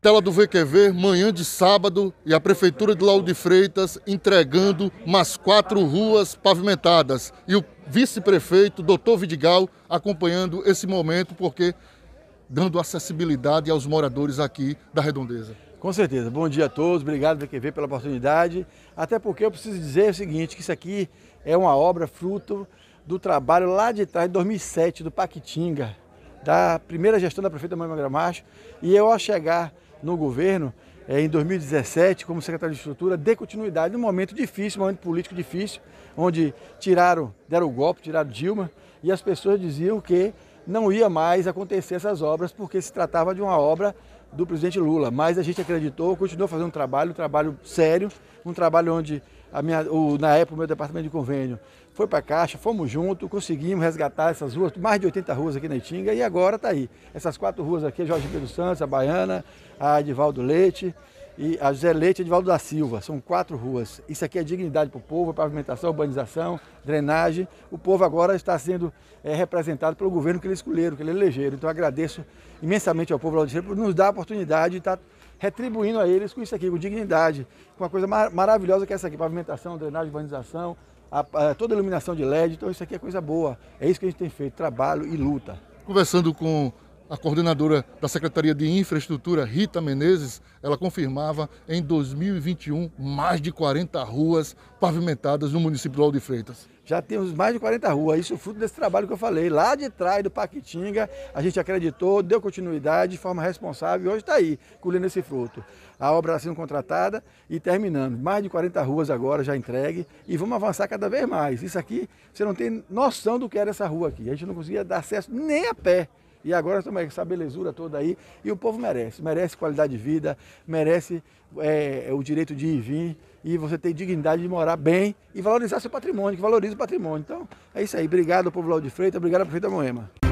Tela do VQV, manhã de sábado, e a Prefeitura de Lauro de Freitas entregando mais quatro ruas pavimentadas. E o vice-prefeito, doutor Vidigal, acompanhando esse momento, porque dando acessibilidade aos moradores aqui da Redondeza. Com certeza. Bom dia a todos. Obrigado, VQV, pela oportunidade. Até porque eu preciso dizer o seguinte, que isso aqui é uma obra fruto do trabalho lá de trás, de 2007, do Paquitinga, da primeira gestão da prefeita Mãe Gramacho E eu, ao chegar no governo, é, em 2017, como secretário de estrutura, dê continuidade num momento difícil, um momento político difícil, onde tiraram, deram o golpe, tiraram Dilma, e as pessoas diziam que não ia mais acontecer essas obras, porque se tratava de uma obra do presidente Lula. Mas a gente acreditou, continuou fazendo um trabalho, um trabalho sério, um trabalho onde, a minha, o, na época, o meu departamento de convênio foi para a Caixa, fomos junto, conseguimos resgatar essas ruas, mais de 80 ruas aqui na Itinga, e agora está aí. Essas quatro ruas aqui, Jorge Pedro Santos, a Baiana, a Edivaldo Leite, e a José Leite e Edivaldo da Silva. São quatro ruas. Isso aqui é dignidade para o povo, é pavimentação, urbanização, drenagem. O povo agora está sendo é, representado pelo governo que eles escolheram, que eles elegeram. Então agradeço imensamente ao povo laudiceiro por nos dar a oportunidade de estar tá retribuindo a eles com isso aqui, com dignidade, com uma coisa mar maravilhosa que é essa aqui, pavimentação, drenagem, urbanização, a, a, toda a iluminação de LED. Então isso aqui é coisa boa. É isso que a gente tem feito, trabalho e luta. Conversando com a coordenadora da Secretaria de Infraestrutura, Rita Menezes, ela confirmava em 2021 mais de 40 ruas pavimentadas no município do de Freitas. Já temos mais de 40 ruas, isso fruto desse trabalho que eu falei. Lá de trás do Paquitinga, a gente acreditou, deu continuidade de forma responsável e hoje está aí, colhendo esse fruto. A obra sendo contratada e terminando. Mais de 40 ruas agora já entregue e vamos avançar cada vez mais. Isso aqui, você não tem noção do que era essa rua aqui. A gente não conseguia dar acesso nem a pé. E agora estamos essa belezura toda aí. E o povo merece. Merece qualidade de vida, merece é, o direito de ir e vir. E você tem dignidade de morar bem e valorizar seu patrimônio, que valoriza o patrimônio. Então, é isso aí. Obrigado ao povo Lauro de Freitas, obrigado à Prefeita Moema.